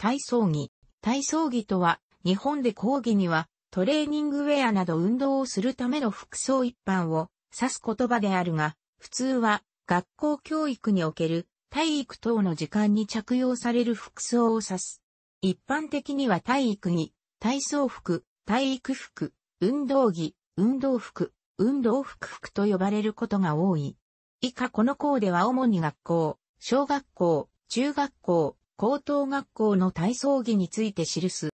体操着。体操着とは、日本で講義には、トレーニングウェアなど運動をするための服装一般を指す言葉であるが、普通は学校教育における体育等の時間に着用される服装を指す。一般的には体育着、体操服、体育服、運動着、運動服、運動服服と呼ばれることが多い。以下この項では主に学校、小学校、中学校、高等学校の体操着について記す。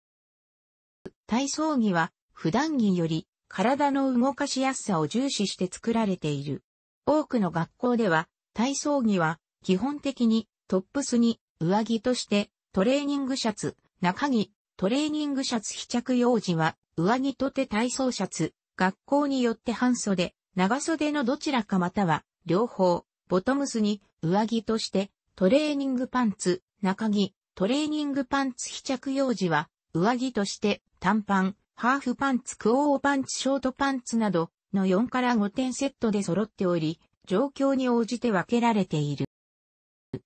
体操着は普段着より体の動かしやすさを重視して作られている。多くの学校では体操着は基本的にトップスに上着としてトレーニングシャツ、中着、トレーニングシャツ非着用時は上着とて体操シャツ、学校によって半袖、長袖のどちらかまたは両方、ボトムスに上着としてトレーニングパンツ、中着、トレーニングパンツ非着用時は、上着として短パン、ハーフパンツ、クオーパンツ、ショートパンツなどの4から5点セットで揃っており、状況に応じて分けられている。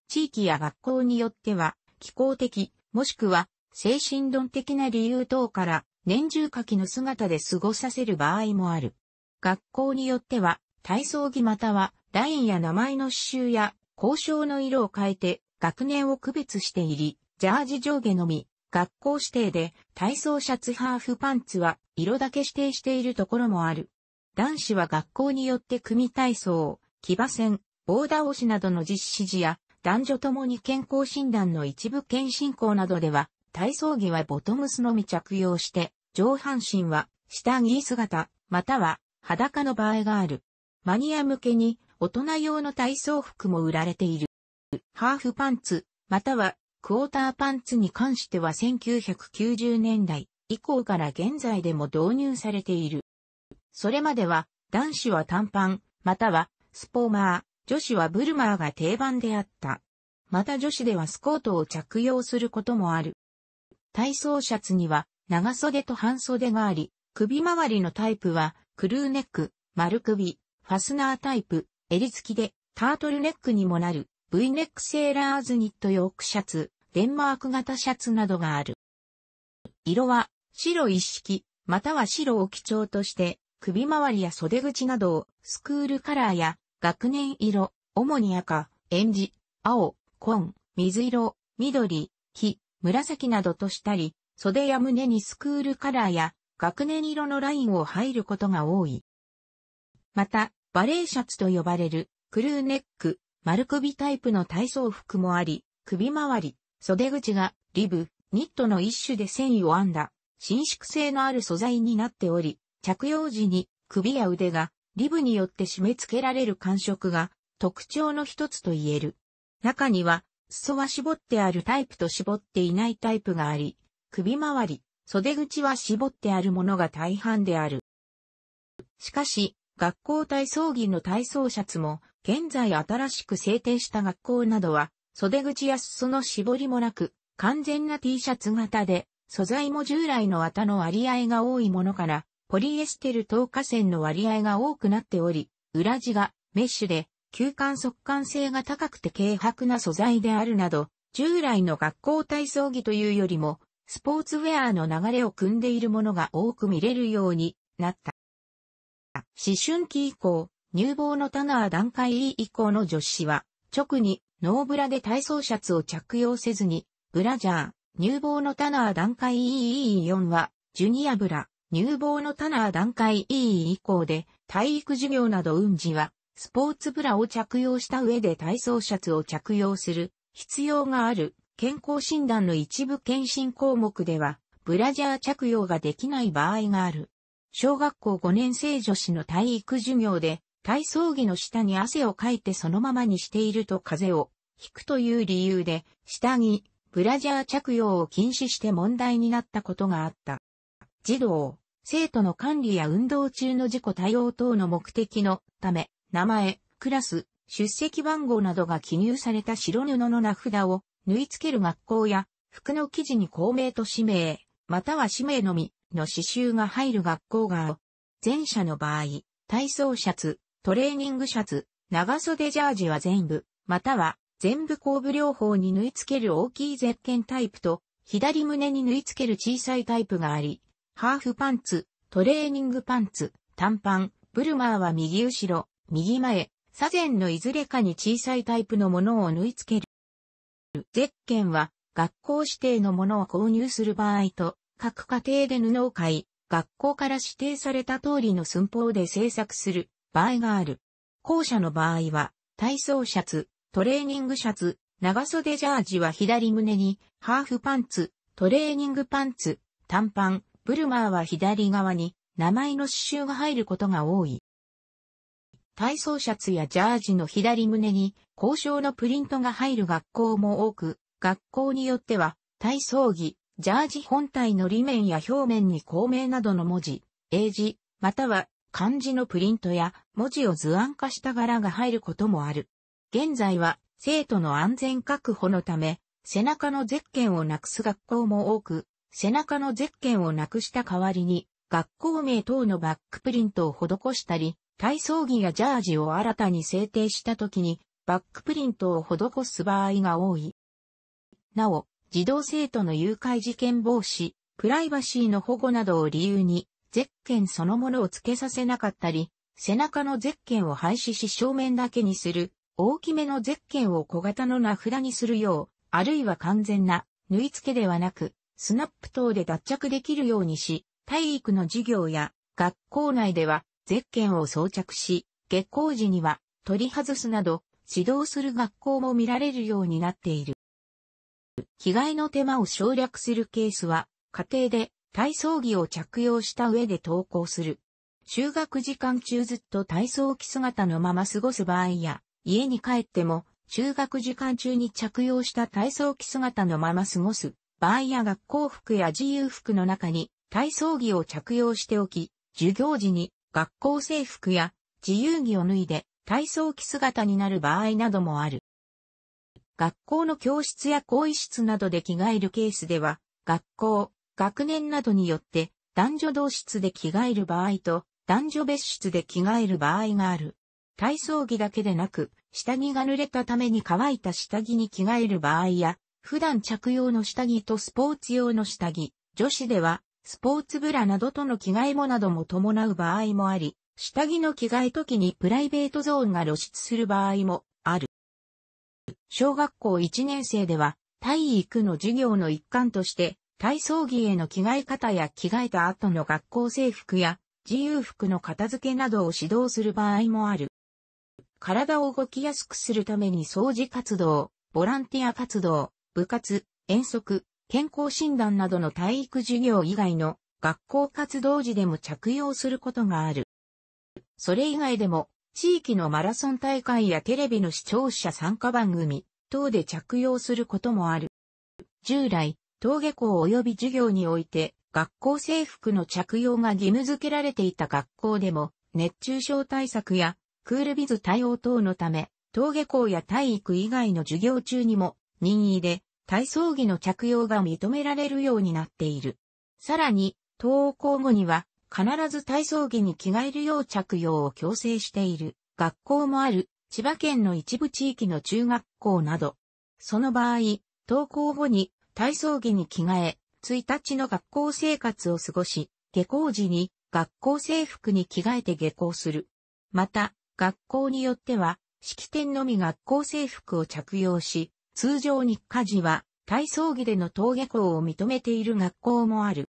地域や学校によっては、気候的、もしくは精神論的な理由等から年中夏季の姿で過ごさせる場合もある。学校によっては体操着またはラインや名前の刺繍や交渉の色を変えて学年を区別して入り、ジャージ上下のみ、学校指定で体操シャツハーフパンツは色だけ指定しているところもある。男子は学校によって組体操、騎馬戦、棒倒しなどの実施時や男女ともに健康診断の一部検診校などでは体操着はボトムスのみ着用して上半身は下着姿または裸の場合がある。マニア向けに大人用の体操服も売られている。ハーフパンツ、またはクォーターパンツに関しては1990年代以降から現在でも導入されている。それまでは男子は短パン、またはスポーマー、女子はブルマーが定番であった。また女子ではスコートを着用することもある。体操シャツには長袖と半袖があり、首周りのタイプはクルーネック、丸首、ファスナータイプ、襟付きでタートルネックにもなる。V ネックセーラーズニットヨークシャツ、デンマーク型シャツなどがある。色は白一式、または白を基調として、首周りや袖口などをスクールカラーや学年色、主に赤、エンジ、青、紺、水色、緑、火、紫などとしたり、袖や胸にスクールカラーや学年色のラインを入ることが多い。また、バレーシャツと呼ばれるクルーネック、丸首タイプの体操服もあり、首周り、袖口がリブ、ニットの一種で繊維を編んだ、伸縮性のある素材になっており、着用時に首や腕がリブによって締め付けられる感触が特徴の一つと言える。中には、裾は絞ってあるタイプと絞っていないタイプがあり、首周り、袖口は絞ってあるものが大半である。しかし、学校体操着の体操シャツも現在新しく制定した学校などは、袖口や裾の絞りもなく、完全な T シャツ型で、素材も従来の綿の割合が多いものから、ポリエステル等化線の割合が多くなっており、裏地がメッシュで、吸間速乾性が高くて軽薄な素材であるなど、従来の学校体操着というよりも、スポーツウェアの流れを組んでいるものが多く見れるようになった。思春期以降、乳房のタナー段階 E 以降の女子は、直にノーブラで体操シャツを着用せずに、ブラジャー、乳房のタナー段階 EE4 は、ジュニアブラ、乳房のタナー段階 E 以降で、体育授業など運児は、スポーツブラを着用した上で体操シャツを着用する必要がある健康診断の一部検診項目では、ブラジャー着用ができない場合がある。小学校5年生女子の体育授業で、体操着の下に汗をかいてそのままにしていると風邪を引くという理由で、下着、ブラジャー着用を禁止して問題になったことがあった。児童、生徒の管理や運動中の事故対応等の目的のため、名前、クラス、出席番号などが記入された白布の名札を縫い付ける学校や、服の生地に公名と氏名、または氏名のみの刺繍が入る学校が、前者の場合、体操シャツ、トレーニングシャツ、長袖ジャージは全部、または全部後部両方に縫い付ける大きいゼッケンタイプと、左胸に縫い付ける小さいタイプがあり、ハーフパンツ、トレーニングパンツ、短パン、ブルマーは右後ろ、右前、左前のいずれかに小さいタイプのものを縫い付ける。ゼッケンは、学校指定のものを購入する場合と、各家庭で布を買い、学校から指定された通りの寸法で製作する場合がある。後者の場合は、体操シャツ、トレーニングシャツ、長袖ジャージは左胸に、ハーフパンツ、トレーニングパンツ、短パン、ブルマーは左側に、名前の刺繍が入ることが多い。体操シャツやジャージの左胸に交渉のプリントが入る学校も多く、学校によっては体操着、ジャージ本体の裏面や表面に孔明などの文字、英字、または漢字のプリントや文字を図案化した柄が入ることもある。現在は生徒の安全確保のため、背中のゼッケンをなくす学校も多く、背中のゼッケンをなくした代わりに、学校名等のバックプリントを施したり、体操着やジャージを新たに制定した時に、バックプリントを施す場合が多い。なお、児童生徒の誘拐事件防止、プライバシーの保護などを理由に、ゼッケンそのものを付けさせなかったり、背中のゼッケンを廃止し正面だけにする、大きめのゼッケンを小型の名札にするよう、あるいは完全な縫い付けではなく、スナップ等で脱着できるようにし、体育の授業や学校内ではゼッケンを装着し、下校時には取り外すなど指導する学校も見られるようになっている。着替えの手間を省略するケースは家庭で体操着を着用した上で登校する。就学時間中ずっと体操着姿のまま過ごす場合や、家に帰っても、中学時間中に着用した体操着姿のまま過ごす場合や学校服や自由服の中に体操着を着用しておき、授業時に学校制服や自由着を脱いで体操着姿になる場合などもある。学校の教室や更衣室などで着替えるケースでは、学校、学年などによって男女同室で着替える場合と男女別室で着替える場合がある。体操着だけでなく、下着が濡れたために乾いた下着に着替える場合や、普段着用の下着とスポーツ用の下着、女子では、スポーツブラなどとの着替えもなども伴う場合もあり、下着の着替え時にプライベートゾーンが露出する場合もある。小学校1年生では、体育の授業の一環として、体操着への着替え方や着替えた後の学校制服や自由服の片付けなどを指導する場合もある。体を動きやすくするために掃除活動、ボランティア活動、部活、遠足、健康診断などの体育授業以外の学校活動時でも着用することがある。それ以外でも、地域のマラソン大会やテレビの視聴者参加番組等で着用することもある。従来、登下校及び授業において、学校制服の着用が義務付けられていた学校でも、熱中症対策や、クールビズ対応等のため、登下校や体育以外の授業中にも、任意で、体操着の着用が認められるようになっている。さらに、登校後には、必ず体操着に着替えるよう着用を強制している学校もある千葉県の一部地域の中学校など、その場合、登校後に体操着に着替え、1日の学校生活を過ごし、下校時に学校制服に着替えて下校する。また、学校によっては、式典のみ学校制服を着用し、通常日課時は体操着での登下校を認めている学校もある。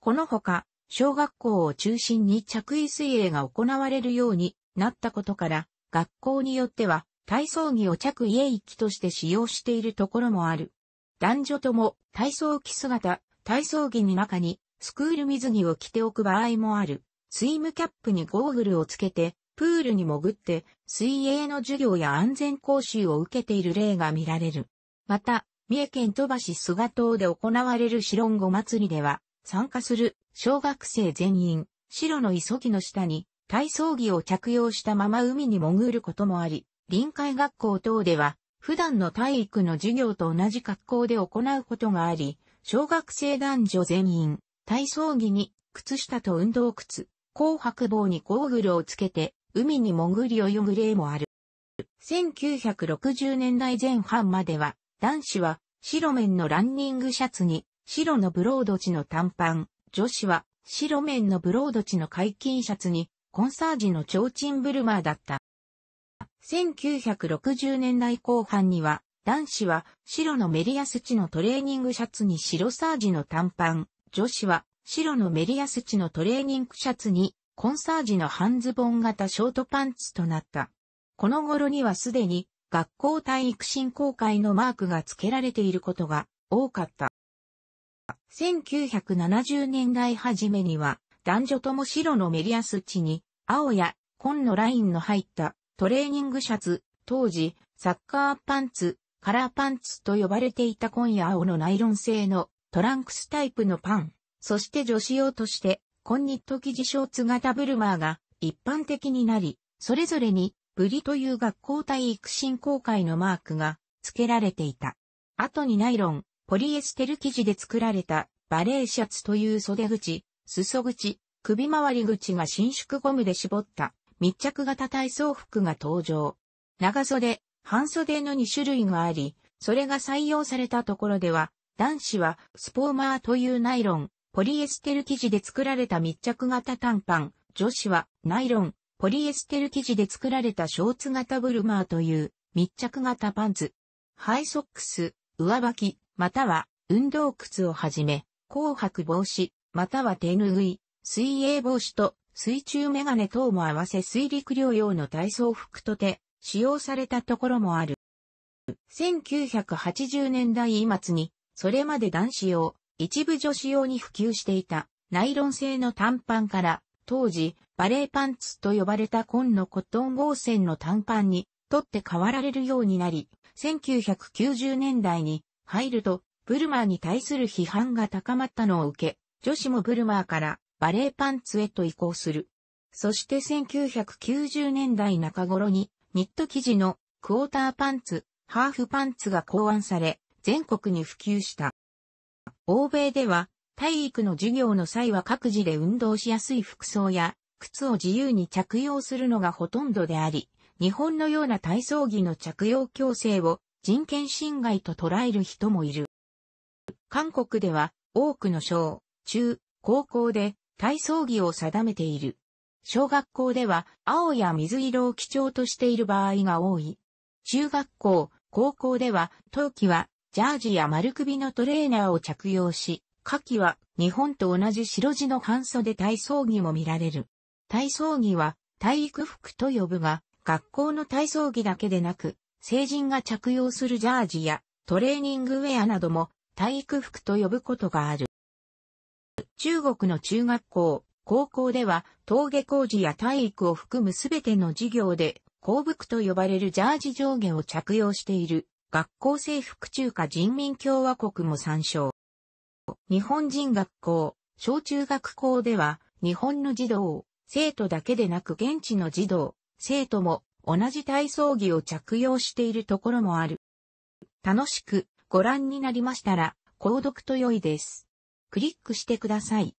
このほか、小学校を中心に着衣水泳が行われるようになったことから、学校によっては体操着を着衣泳域として使用しているところもある。男女とも体操着姿、体操着の中にスクール水着を着ておく場合もある。スイムキャップにゴーグルをつけて、プールに潜って、水泳の授業や安全講習を受けている例が見られる。また、三重県鳥羽市菅島で行われる白ご祭りでは、参加する小学生全員、白の急ぎの下に体操着を着用したまま海に潜ることもあり、臨海学校等では普段の体育の授業と同じ格好で行うことがあり、小学生男女全員、体操着に、靴下と運動靴、紅白棒にゴーグルをつけて、海に潜り泳ぐ例もある。1960年代前半までは、男子は白面のランニングシャツに白のブロード地の短パン、女子は白面のブロード地の解禁シャツにコンサージの提灯ブルマーだった。1960年代後半には、男子は白のメリアスチのトレーニングシャツに白サージの短パン、女子は白のメリアスチのトレーニングシャツにコンサージの半ズボン型ショートパンツとなった。この頃にはすでに学校体育振興会のマークが付けられていることが多かった。1970年代初めには男女とも白のメリアスチに青や紺のラインの入ったトレーニングシャツ、当時、サッカーパンツ、カラーパンツと呼ばれていた紺や青のナイロン製のトランクスタイプのパン、そして女子用として、コンニット生地ショーツ型ブルマーが一般的になり、それぞれにブリという学校体育振興会のマークが付けられていた。後にナイロン、ポリエステル生地で作られたバレーシャツという袖口、裾口、首回り口が伸縮ゴムで絞った密着型体操服が登場。長袖、半袖の2種類があり、それが採用されたところでは、男子はスポーマーというナイロン、ポリエステル生地で作られた密着型短パン、女子はナイロン、ポリエステル生地で作られたショーツ型ブルマーという密着型パンツ。ハイソックス、上履き、または運動靴をはじめ、紅白帽子、または手拭い、水泳帽子と水中メガネ等も合わせ水陸両用の体操服とて使用されたところもある。1980年代末に、それまで男子用、一部女子用に普及していたナイロン製の短パンから、当時、バレーパンツと呼ばれた紺のコットン合成の短パンに取って代わられるようになり、1990年代に入ると、ブルマーに対する批判が高まったのを受け、女子もブルマーからバレーパンツへと移行する。そして1990年代中頃に、ニット生地のクォーターパンツ、ハーフパンツが考案され、全国に普及した。欧米では、体育の授業の際は各自で運動しやすい服装や、靴を自由に着用するのがほとんどであり、日本のような体操着の着用強制を人権侵害と捉える人もいる。韓国では多くの小、中、高校で体操着を定めている。小学校では青や水色を基調としている場合が多い。中学校、高校では冬季はジャージや丸首のトレーナーを着用し、夏季は日本と同じ白地の半袖体操着も見られる。体操着は体育服と呼ぶが、学校の体操着だけでなく、成人が着用するジャージやトレーニングウェアなども体育服と呼ぶことがある。中国の中学校、高校では、登下校時や体育を含むすべての授業で、校服と呼ばれるジャージ上下を着用している、学校制服中華人民共和国も参照。日本人学校、小中学校では、日本の児童、生徒だけでなく現地の児童、生徒も同じ体操着を着用しているところもある。楽しくご覧になりましたら、購読と良いです。クリックしてください。